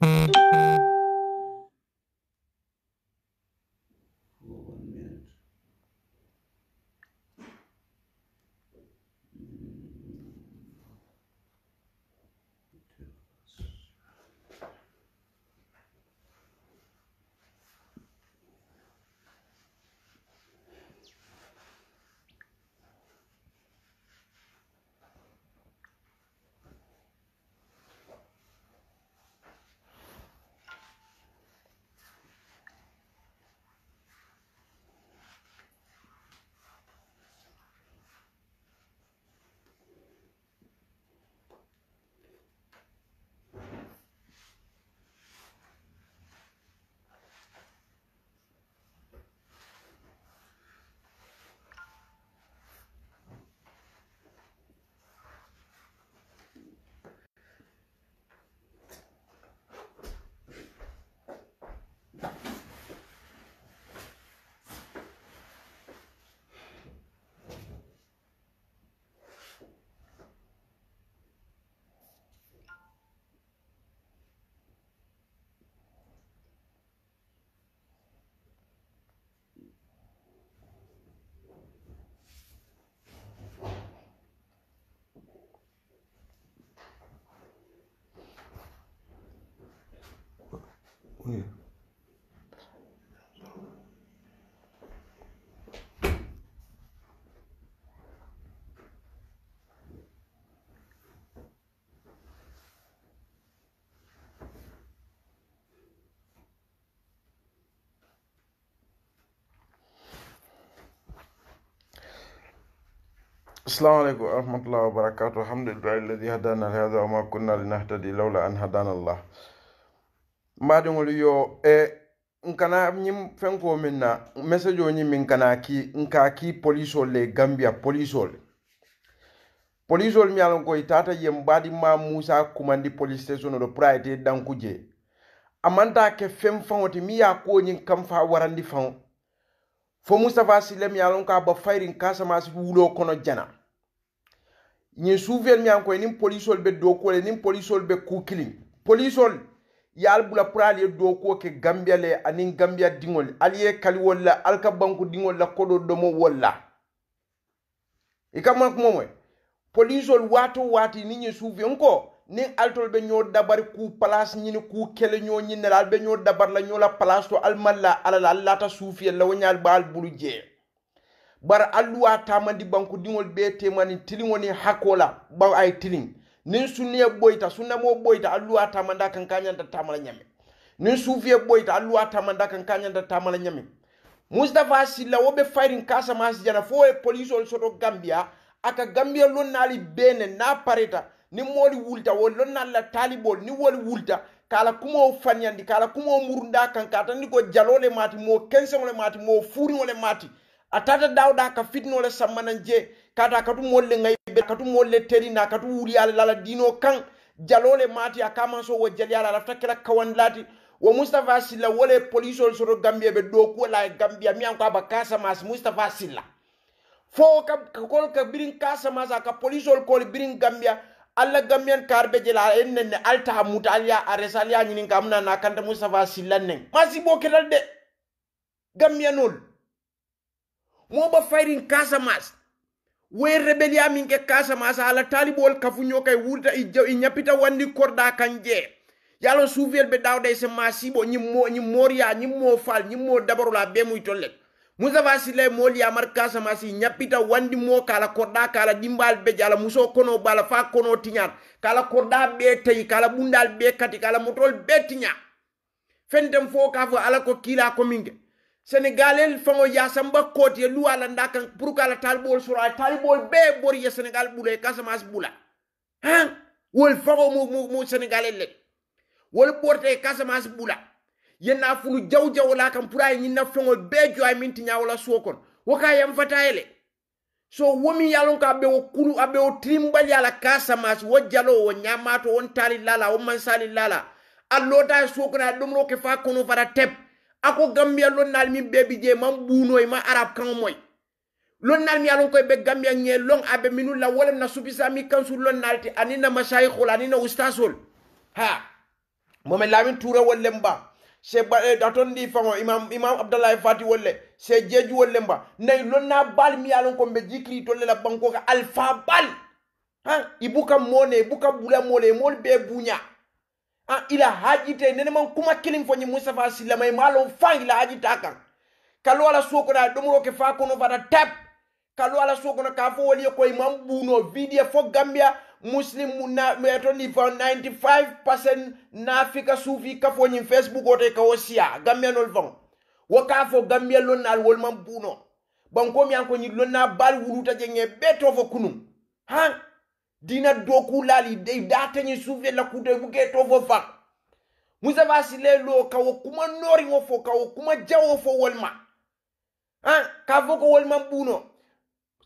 Mm-hmm. السلام عليكم ورحمة الله وبركاته الحمد لله الذي هدانا لهذا وما كنا لنهتدي لولا أن هدانا الله ما دون يو nkana ñim fen ko min na message o ñim min kana ki nka ki polisol le gambia polisol polisol mi alon koy tata yem badi ma musa kumandi police station do praite danku je amanta ke fem fawti mi ya ko ñin warandi faw fo mustafa silem yalon ka ba fayrin kasamasi wulo kono jana ñiŋ suufeelu miŋ ye koyi niŋ be dookuo e le niŋ be kuu kiliŋ polisiolu ye ali bula puru ali ye dookuo ke gambiya le aniŋ gambiya diŋolu ali ye kaliwolu la ali e ka banku diŋolu la kodoo domo wolu la i ka mona kumo moyi polisol waato waati ni ñe suufi nko ni altol be ñoo dabari ku place ñini ku kele ñoo ñinne la al be ñoo dabar la ñoo la place to al malla ala la al laata suufiyel la wo ñaal baal bulu jee bara alluwa tamandi banku diŋol be temani tiliŋo hakola hakko la baw ay tiliŋ niŋ sunniye boyita sunnamo boyita alluwa tamanda kan ka ñanta tamala ñame niŋ suufiye boyita alluwa tamanda kan ka ñanta tamala ñame mustapha silla wo be fayrin kasamasi jana fo ye polisol soto gambiya aka gambiya lonnaali bene na pareta ni moli wulta wo lonnaali la talibol ni woli wulta kala kumo fanyandi kala kumo murunda kan katandi ko jalole mati mo kenseŋo mati mo furiŋo le mati atata dawda ka fitnole sammanan je kata katu molle ngay ngayɓe katu molle teri terina katu wuri ala lala dino kan jalole mati akama so wo jali ala rafta lafta kela lati wo mustafa silla wole police ol soro gambia be do ko la gambia mi an ko ba kasa mas mustafa silla fo ka kol ka birin kasa mas ka police ol kol birin gambia allah gambian karɓe jela en nenne altaha muta alya a resa alya ñinin ka amnana kanta moustapha silla nen masibo ketal de gambianol moba fayrin kasamas we rebelia min kasamas ala talibol kafunyo kay wurta i jaw i nyapita wandi korda kanje yalo suvel be dawde se masibo nyim mo nyim moria nyim mo fal mo la be muy tollet musava sile moli amar kasamas inyapita nyapita wandi mo kala korda kala dimbal be jala muso kono bala fa kono tinyat kala korda be tay kala bundal be kati kala motol be tinya fendem fo kafo ala ko kila ko minge senegalel fango yasam ba kote lu ala ndakan pour kala talbol sura talbol be bor ye senegal bule kasamas bula han wol fango mo mo, mo senegalel le wol porte kasamas bula yenna fulu jaw jaw la kam pour ay nyina fango be joy minti nyawla sokon waka yam fatayele so womi yalon ka be o kuru abe o trimbal yala kasamas wo jalo wo nyamato on tali lala o mansali lala allota sokona domro ke fa kono fara tep Ako gamyan lon almi bebi je man bunoy man arap kranmoy. Lon almi alonkoy be gamyan nye lon abe minou la wolem nasupisa mi kansou lon nalte anina mashayikola anina ustasol. Ha. Mweme lavin tura wolemba. Se baton eh, di fango imam Abdallah Efati wole. Se jej wolemba. Ne lon albal mi alonkoy bejikri tole la pankoka alfabal. Ha. Ibu ka mwone, ibu ka bula mwone, mwol be bunya. an ah, ila hajite man kuma kilin fo ñin musa fa sila e maalon fan ila hajita kan kalo ala suwo kono a domoro ke fa kono fata tap kalo ala suwo na ka fo wali ko imam man ɓuuno fo gambia muslim na to ni fa 95% nafika sufi kafo ñin facebook ote kawo siya no fan wo ka fo gambia lonnal wol man ko bankomi an ko ñin na bal wuluta je nge beto fo kunum han dina dokulali de datani suve la kude buge to fo fa musa vasile lo ka wo kuma nori wo fo ka wo kuma jawo fo walma ha ka fo ko walma buno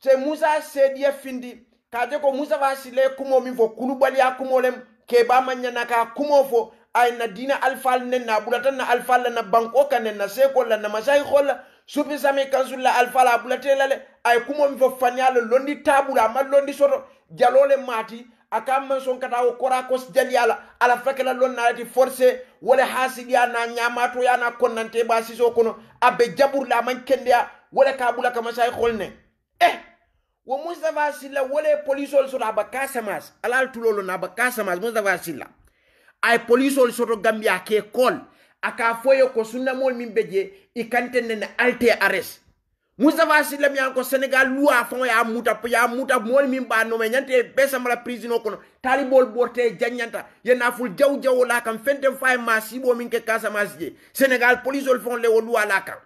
se musa se dia findi ka de ko musa vasile kumo mi fo kulubali ya kumo lem ke ba manya na ka kumo fo ay na dina alfal nen na bulatan na alfal na banko kanen na se ko la na masay khola supi sami kansulla alfal a ay kumo mi fo fanyalo londi tabula ma londi soto jalole mati akam man son kata o kora kos jali ala ala fakela lon nalati forcé wala hasidi na nyamato ya na konnante ba siso kono abe jabur la man kendia wala ka bula kama say xolne e eh wo mustafa silla wala police ol sura ba kasamas alal tulolo na ba kasamas mustafa silla ay police ol soto gambia ke kol aka foyo ko sunna mol min beje ikante nen alte arrest Mouza Vasile mi an kon Senegal lua foun ya mouta pou ya mouta moun mim ba nomen yante besan mou la prizino kono. Talibol bote jen yanta. Yen na ful jau jau lakam fente mfaye masibo mwen ke kansa masije. Senegal polizol foun le wou lua lakam.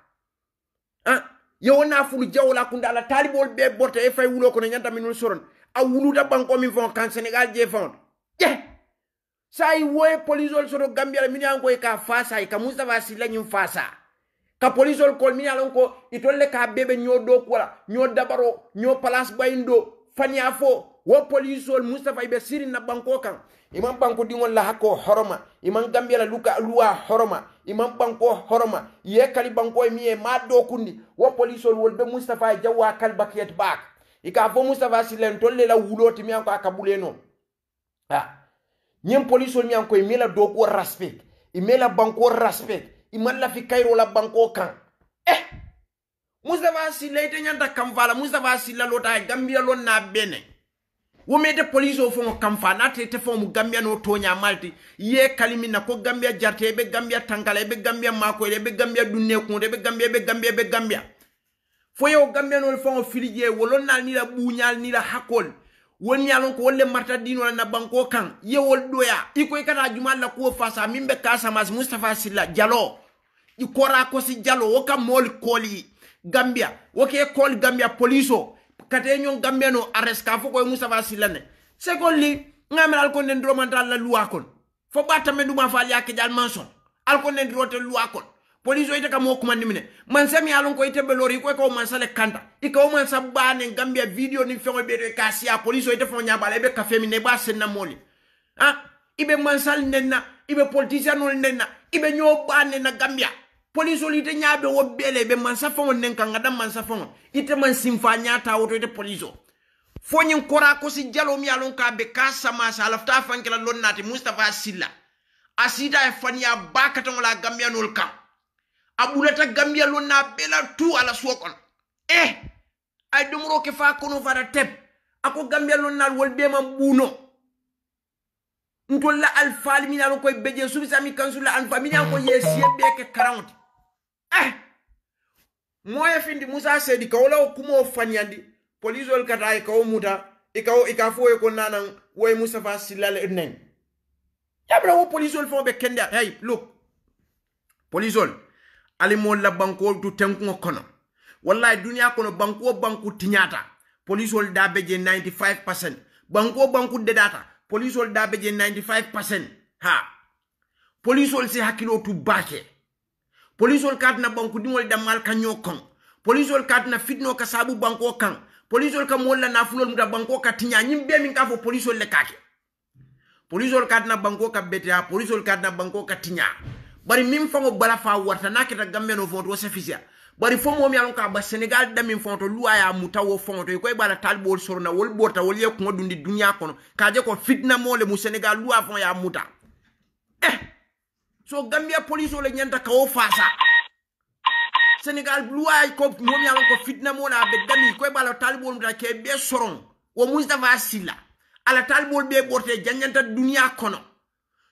Ha? Yon na ful jau lakum da la talibol be bote e fay wou lokon e yanta min wou soron. A wou louta banko min foun kan Senegal je foun. Yeh! Sa yi woye polizol soron gambi ala min yanko e ka fasa e ka Mouza Vasile nyon fasa. ka polisol kol min alon ko itolle ka bebe nyo do kola nyo dabaro nyo place bayindo faniya fo wo polisol mustafa ibe sirin na banko kan imam banko dingol la hakko horoma imam gambia la luka luwa horoma imam banko horoma ye kali banko mi e ma do kundi wo polisol wolbe mustapha e jawwa kal bakiyat bak ika fo mustafa silen tolle la wuloti mi an ko akabule akabuleno ha ñem polisol mi an ko e mi la do ko respect imela banko respect i ma lafi kayiro la banko kan eh si mustafa silla ite ñanta kamfala mustafa silla lota gambia lon na bene womete police o foŋo kamfa te te foŋo mu gambia no toña malti ye kalimin na ko gambia jarte be gambia tangala be gambiya makoyle be gambia dunne kunte be gambia be gambia be gambia fo yewo gambiya nol foŋo filijee wolon nal ni la ɓuñal ni la hakol woni yalon ko wolle marta dinola na banko kan yewol ɗoya i koy kata jumal la kuwo fasa min be kasamas mustapha silla jalo i ikora kosi jalo woka mol koli gambia woke kol gambia poliso kate nyon gambia no arrest ka fo ko musa va silane se sekoli ngamel al konden dro man dal la loi kon fo batta men duma fal yake dal manson al konden dro te loi kon poliso ite kam hokku man nimine man sami alon ko ite belori ko ko man sale kanta i ko man sabane gambia video ni fe ko be de kasia poliso ite fo e be kafe mi ne ba na moli ah ibe man sal nenna ibe politicien nenna ibe nyoba nenna gambia polisolu ite ñaaɓe wo beele ɓe mansa nen kan ŋa dan mansa ite man sinfa ñaata woto ite poliso fo ñiŋ kora kosi jalo ye a loŋ ka eh, be ka samasa a lafita a fankela loŋ naati mustapha silla a siita ye faniya baa kataŋo la a kaŋ a ɓulata gambiya loŋ na bee tu a la suwo kono eh a ye domoroo ke faa kono fata teb a ko gambiya loŋ naali wolu bee maŋ ɓuuno ntolu la alfaali miŋ ye koye beje subisa miŋ kaŋ su ko ye siye ke karaŋo ti eh moya findi musa sedi kawla o kumo fanyandi police ol kata e kaw muta e kaw e ka e ko nanan woy musa fa silale nen yabra wo police ol fon be kende hey look police ol ali mo la banko tu tenko kono wallahi duniya kono banko banko tinyata police ol da beje 95% banko banko de data police ol da beje 95% ha police ol se hakilo tu bake polisol katina banku diŋol dammal kaño kaŋ polisol katina fitno ka sabu banko kaŋ polisol ka moolu la nafulol muta banko ka tiña ñiŋ be min ka fo polisol le kaake polisol katina banko ka beteya polisol katina banko ka tiña bari miŋ faŋo bala fa warta naŋ keta gammeno fonto wo sefisia bari fo moom ye lon ka ba sénégal damin fonto luwa ya muta wo fonto e bala tal bol sorna wol ɓorta wol ye kuŋo dundi dunya kono ka je ko fitna mole mu senegal luwa fon ya muta so gambia police o le ñanta kawo fasa sénégal luway ko moom yalon ko fitna mo mola be dami koye ɓala taalibol muta ke be soron wo mustafa silla ala talibol be ɓorte janñanta dunya kono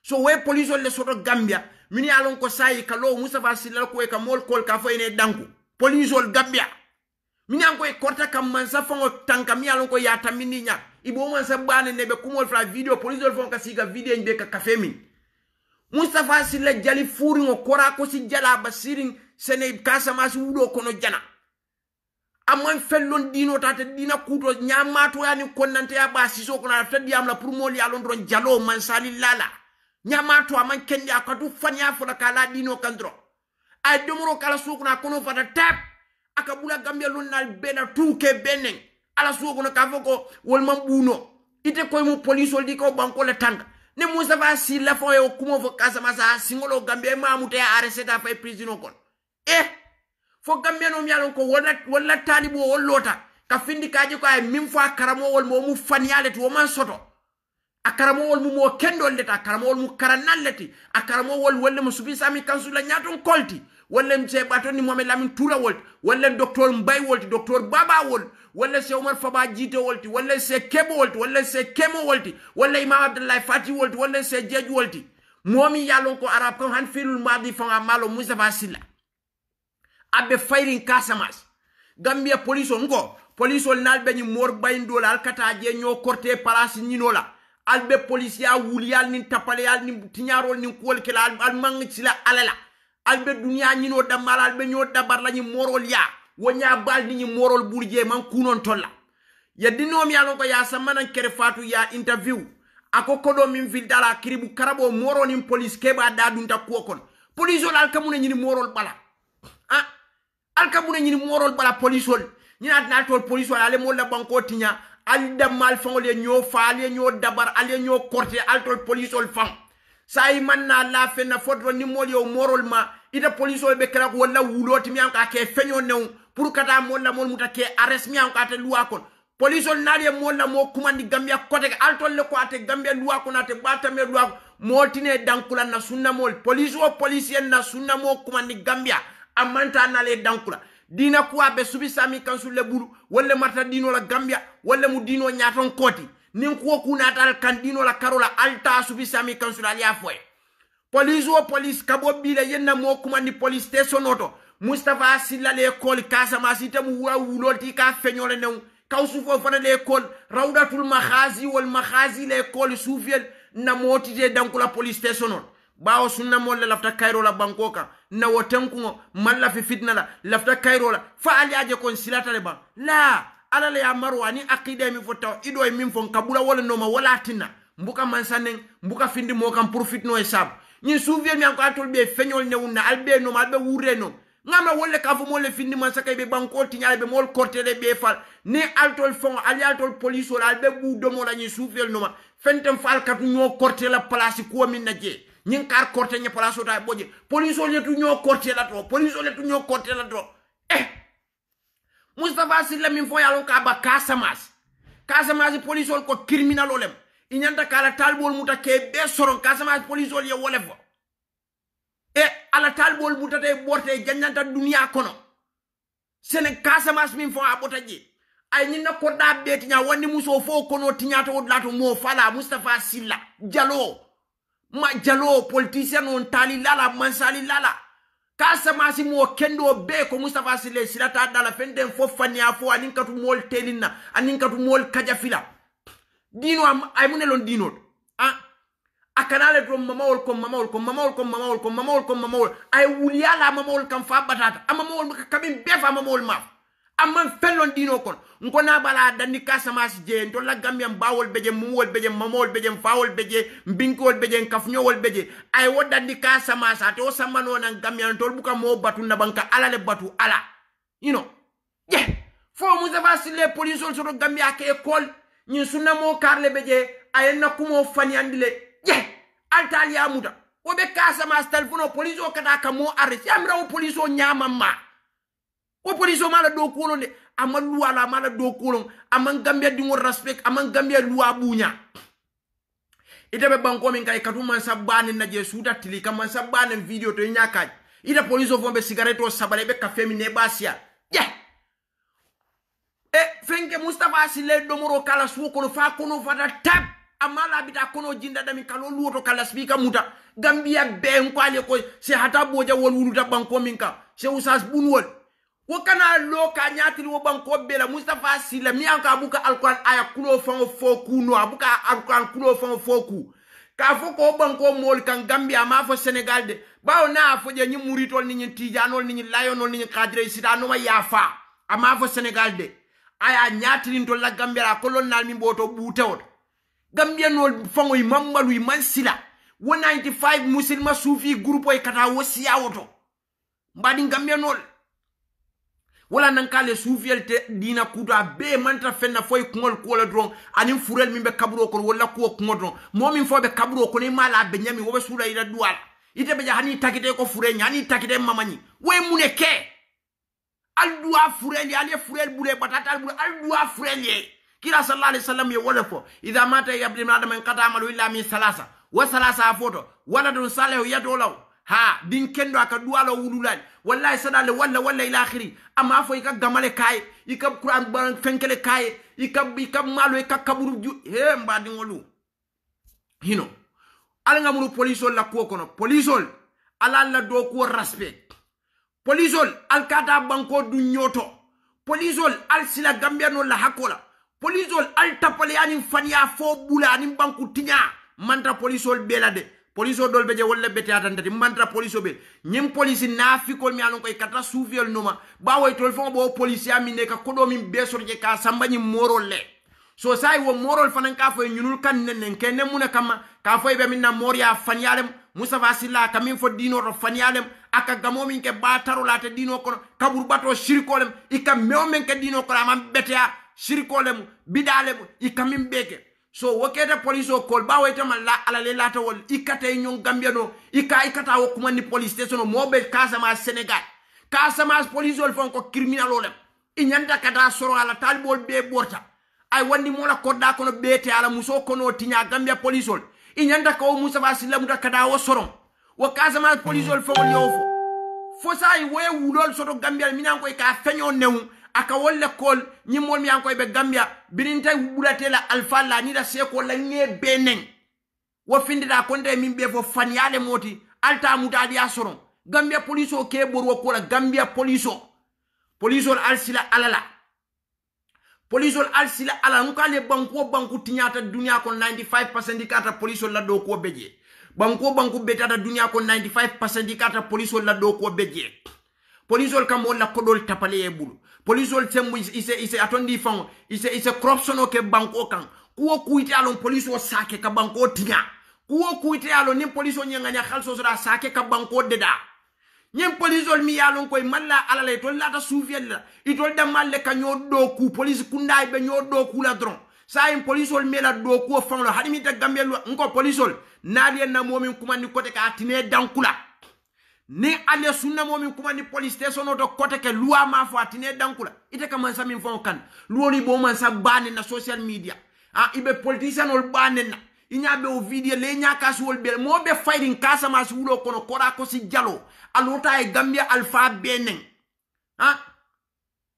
so we police o le soto gambia min yalon ko sayi ka lo mustafa silla ko e ka mol kol ka fo ene danku police ol gambia mini an ko e korta kam man sa fango tanka mi yalon ko ya tamini nya ibo man sa bane ne ɓe kumol fra video police ol fon ka siga vidéo ɓe ka kafemi. min mustafa silla jali furiŋo kora ko si jala basiriŋ sene kasamasi wudo kono jana amaŋ fellon diino tata diina kuuto ñaamatoya ni konnanteya ɓa siso kono alafta diyam la pour moolu ye a lon doron jalo man salilla la ñaamato amaŋ kendi a katu faniya fola ka la dino kan doron a ye domoro kala suo kono kono fata tap a ka bula gambia lon naal bena tuu ke benneŋ ala suo kono k'a foko ko wolu ite koye mu polisol di kao banko le tanga ne musava si lafoyo e kumo fo kasamasa singolo gambia mute a arresté ta fay prison kon eh fo gambia no miyalon ko wala wala talibu wol lota ka findi kaji ko ay min fo karamo wol mo mu faniyale to man soto a karamowol mu o kendol leta a karamowol mum karannalleti a karamowol wolle mo subisami kansula ñaton kolti wallen ceeɓa toon ni mohamed lamin toura wolti wallen docteur mbay wolti docteur baba wol walla se omar faba jiite wolti walla se keɓo wolti walla se kemo wolti walla imam abdoulahi fati wolti walla se jeeƴu wolti momi yalon ko arab kam han filul madi fanga malo moustapha silla aɓe fayrin kasamas gambia police o nko police ol nal ɓeñi mor bayindola alkata je ño corté place ñinola alɓe policier wuliyal nin tapaleyal nin tiñarol nin kuwol kela al mangi sila alala alɓe duniya ñino dammal alɓe ño dabar lañi morol ya woña ni ñi morol ɓurje man kunon tolla yeddinomi alon ko ya sammanan kere fatu ya interview ako koɗo min fildala kiribu karabo moronin police keɓa dadunta kuwo kon police ol alkamune ñini morol ɓala a alkamune ñini morol ɓala police ol ñinatinal tol police ol ale molla banko tiña ali dammal faŋol ye ño fa ye ño dabar ali ye ño korte altol police ol faŋ sa i man na la fenna fodro ni mol yo morol ma ita police o be kala ko wala wuloti mi anka ke feño new pour kata mol la mol muta ke arrest mi anka te loi kon police on naali e mol la mo kumandi gambia kote altol le ko ate gambia loi kon ate bata me loi mol dankula na sunna mol police o policier na sunna mo kumandi gambia amanta na le dankula dina kuwa be subi sami kan sulle buru wala marta dino la gambia wala mu dino nyaton koti nin kuna kunatal kandino la karo la alta subisami kansulali afoye police wo police kabo bile yenna mo kumandi police station oto mustapha silla l'école casamasi temu wa wulol ti ka feñole new kaw sufo fana l'école rawdatul mahazi wal le l'école soufiyel na motite dankula police te oto bawo sunna la lafta kairo la bankoka na nawo tenkuŋo malla fi fitna la lafta kairo la fa aliaje kon silatale ba la ala la ya marwa ni aqida min ido e min fo kabula wala noma wala tinna mbuka mansanen mbuka findi mo kam pour fitno e sab ñin souvier mi an ko atol ɓe feñol newunna alɓe noma alɓe wurre noon ngama wolle ka fo molle findi man sakay ɓe bankol tiñale ɓe mool kortede ɓe fal ni altol fongo ali altol police ola ni ɓuudomola ñin suufel noma fenten fo alkatu ño kortela place kuwomin na jee ñin kar korte ñe place ota ɓoje police o letu ño kortela to police o letu ño kortela to eh moustapha silla min fo yalon ka ba kasamas kasamasi police ol ko criminal olem iñanta la talbol muta ke be soron kasamasi police ol ye wole fo e ala talbol mutata borte jannanta duniya kono sene kasamas min fo a bota je ay ñinna kodda be tiña wandi muso fo kono tiñata o lato mo fala moustapha silla jalo ma jalo politicien on tali lala mansali lala ka samasi mo kendo be ko mustafa sile silata dala fenden fo faniya fo anin katu mol telinna anin katu mol kajafila dino am ay munelon dino a a kanale to mamawol ko mamawol ko mamawol ko mamawol ko mamawol ko mamawol ay wuliyala mamawol kam fa batata amamawol kamin be fa mamawol maf amma fellon ɗino kon nko naɓala danni kasamas jeyen to laggam yam bawol beje mumwol beje mamowol beje fawol beje binkiwol beje kafñowol beje ay wo danni kasamas a te o sammanonan gam yan tol ɓuka mo batu nabanka alale batu ala ino je fo mousapha sille policeol soto gambia ke école ñin sunnamo karle ɓe je ayenna kumo fani andile je altal yamuta woɓe kasamas tal fono police o kata ka mo arres yamirawo police o ñamanma wo police mala do kolon de ama luwa la mala do kolon ama gambia di mo respect ama gambia luwa bunya ida be banko min e kay man sabane na je suda tili kam man sabane video to nyaka ita police fombe cigarette o sabale be kafe mi ne basia je e fenke mustafa sile domoro kala su kono fa ko no fada tab amala bita no jinda dami kalo luoto kala speaker muta gambia be en ko ale ko se hata boja wol wuluta banko min ka se usas bunwol wo kana lo ka ñatili wo banko be la mustapha sila mi an ka buka alquran aya kulo fango fo ku no abuka alquran kulo fango fo ku ka fo ko banko mol kan gambia ma fo senegal de bawo na fo je ni muritol ni ni tijanol ni ni layonol ni ni kadre sita no ma yafa ama fo senegal de aya ñatili to la gambia ko lon nal mi boto butewot gambia no fango imambalu man sila wo 95 musilma sufi groupe e kata wosiya woto mbadi gambia nol wala nan ka le tɛ diina kuuto a bɛɛ manta fenna foy fɔ i kuŋol kuwo le ani furɛl mi be kabro ko wala ko ko dɔrɔn momi fo be kabro ko ni mala be nyami a bɛ ɲɛmi wo bɛ suula i la duwa la i takite ko fure nyani takite mamani we wo ye mun ne kɛ ali duwa ali ye furɛl bule batata ali bule ali duwa furɛl ye kira sallallahu alaihi wasallam ye wala fo fɔ idha mata ibn adam adama qata amalu illa min salasa wa salasa foto wala dun salihu yadolaw ha din kendo aka duwala wululal wallahi sadale walla walla ila akhiri amma fo ika gamale kaye ika qur'an baran fenkele kaye ika ika malo ika kaburu he mba din wolu hino ala ngamuru polisol la ko kono polisol ala la do ko respect polisol al kata banko du nyoto polisol al sila gambiano la hakola polisol al tapale anin fania fo bula anin banku tinya manta polisol belade police o dol je wolle be teatan tati mantra police o be nyim police nafikol mi anon koy e kata suufiyol numa bawoy e tol fon bo police ami ne ka kodo min ka sambani morol le so sai e wo morol fanan ka foy ñunul kan nen nen ken ne muna kama ka foy be min na moria fanyalem musa silla kamin fo dino ro fanyalem aka gamo ke bataro lata dino kono kabur bato shirikolem ika mew men ke dino kono amam betea shirikolem bidalem ikamin ɓeke so wo keta police o kol bawo itama la ala le lata wol ikata e nyon gambia no ika ikata wo kuma ni police station no mobe kasama senegal kasama police o fon ko criminal wol inyanda kata soro ala talibol be borta ay wandi mola kodda kono bete ala muso kono tinya gambia police wol inyanda ko musa basila muta kata wo soro wo kasama police o fon yo fo fo sai we wulol soto gambia minan ko ka fenyo new aka wolle kol ñimmol mi yankoy be gambia binin tay bulate la alfa la ni da se ko la nge benen wo findida konde min be fo fanyale moti alta mutadi asoro gambia police o ke borwo ko la gambia police o police o alsila alala police o alsila alala nkale banko banko tinyata dunya ko 95% di kata police ol la do ko beje banko banku betata dunya ko 95% di kata police ol la do ko beje police ol kam wala kodol tapale e bulu polisol sembu ise ise atondi fan ise ise corruption ke banko kaŋ kuwo kuite loŋ poliso sake ka banko tinya kuwo kuite alon nim poliso nyanganya khalso sura sake ka banko deda ñen polisol mi yalon koye malla alala itol lata suufiyel la itol dammalle ka ñoo ɗooku police kunda be ñoo ɗookula dron sayin polisol mela ɗookuwo fanlo haɗimita gambellu nko polisol naaliyen na momin kumandi kote ka tine dankula ni ali sunna mo min kumani police station oto kote ke loi ma fo atine dankula ite ka mansa min fon kan luwoli bo mansa bane na social media a ibe politician ol bane na iñaɓe o vidie le ñakasuwol ɓel mo ɓe fayrin kasamasi wulo kono kora kosi jalo alota e gambia alpha benen a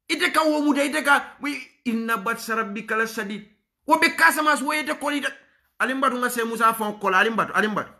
ite ka womude ite ka inna batsa rabbika la sadid wo ɓe kasamasi woyete kon ite alimbatu nga musa fon kola alimbatu alimbatu